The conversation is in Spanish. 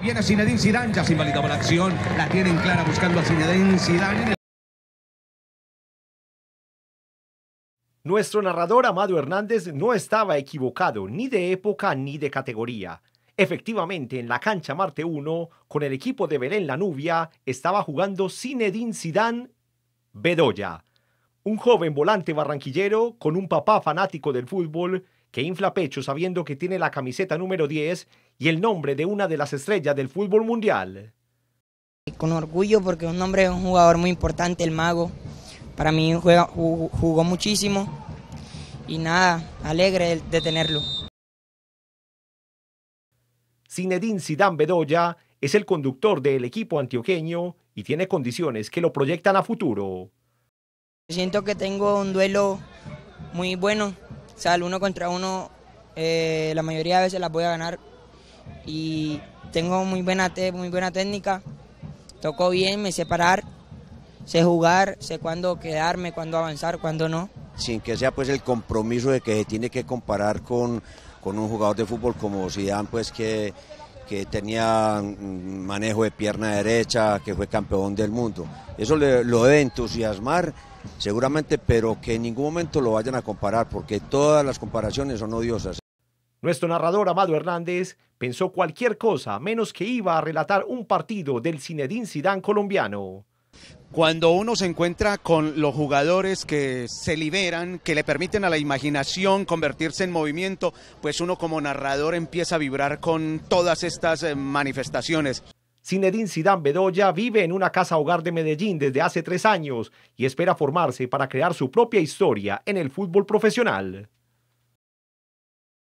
Viene Zinedine Zidane, ya se la acción, la tienen clara buscando a Zinedine Zidane. Nuestro narrador Amado Hernández no estaba equivocado ni de época ni de categoría. Efectivamente, en la cancha Marte 1, con el equipo de Belén La Nubia, estaba jugando Zinedine sidán Bedoya, un joven volante barranquillero con un papá fanático del fútbol que infla pecho sabiendo que tiene la camiseta número 10 y el nombre de una de las estrellas del fútbol mundial. Con orgullo porque un nombre un jugador muy importante, el mago. Para mí jugó muchísimo y nada, alegre de tenerlo. Zinedine Zidane Bedoya es el conductor del equipo antioqueño y tiene condiciones que lo proyectan a futuro. Siento que tengo un duelo muy bueno o sea, el uno contra uno, eh, la mayoría de veces las voy a ganar. Y tengo muy buena, muy buena técnica, toco bien, me sé parar, sé jugar, sé cuándo quedarme, cuándo avanzar, cuándo no. Sin que sea pues el compromiso de que se tiene que comparar con, un jugador de fútbol como Zidane, pues que, tenía manejo de pierna derecha, que fue campeón del mundo. Eso lo debe entusiasmar seguramente, pero que en ningún momento lo vayan a comparar, porque todas las comparaciones son odiosas. Nuestro narrador Amado Hernández pensó cualquier cosa menos que iba a relatar un partido del Zinedine Sidán colombiano. Cuando uno se encuentra con los jugadores que se liberan, que le permiten a la imaginación convertirse en movimiento, pues uno como narrador empieza a vibrar con todas estas eh, manifestaciones. Zinedine Zidane Bedoya vive en una casa hogar de Medellín desde hace tres años y espera formarse para crear su propia historia en el fútbol profesional.